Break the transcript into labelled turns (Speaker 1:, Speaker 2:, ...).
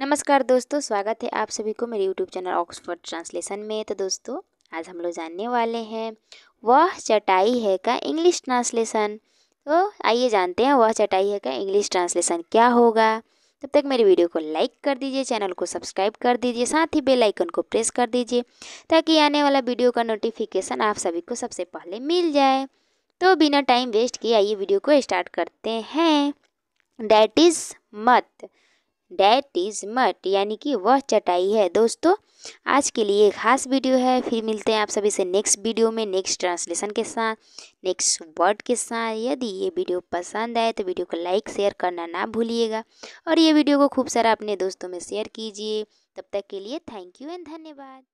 Speaker 1: नमस्कार दोस्तों स्वागत है आप सभी को मेरे यूट्यूब चैनल ऑक्सफोर्ड ट्रांसलेशन में तो दोस्तों आज हम लोग जानने वाले हैं वह चटाई है का इंग्लिश ट्रांसलेशन तो आइए जानते हैं वह चटाई है का इंग्लिश ट्रांसलेशन क्या होगा तब तक मेरे वीडियो को लाइक कर दीजिए चैनल को सब्सक्राइब कर दीजिए साथ ही बेल आइकन को प्रेस कर दीजिए ताकि आने वाला वीडियो का नोटिफिकेशन आप सभी को सबसे पहले मिल जाए तो बिना टाइम वेस्ट किए आइए वीडियो को स्टार्ट करते हैं that is mat that is mat यानी कि वह चटाई है दोस्तों आज के लिए खास वीडियो है फिर मिलते हैं आप सभी से नेक्स्ट वीडियो में नेक्स्ट ट्रांसलेशन के साथ नेक्स्ट वर्ड के साथ यदि ये वीडियो पसंद आए तो वीडियो को लाइक शेयर करना ना भूलिएगा और ये वीडियो को खूब सारा अपने दोस्तों में शेयर कीजिए तब तक के लिए थैंक यू एंड धन्यवाद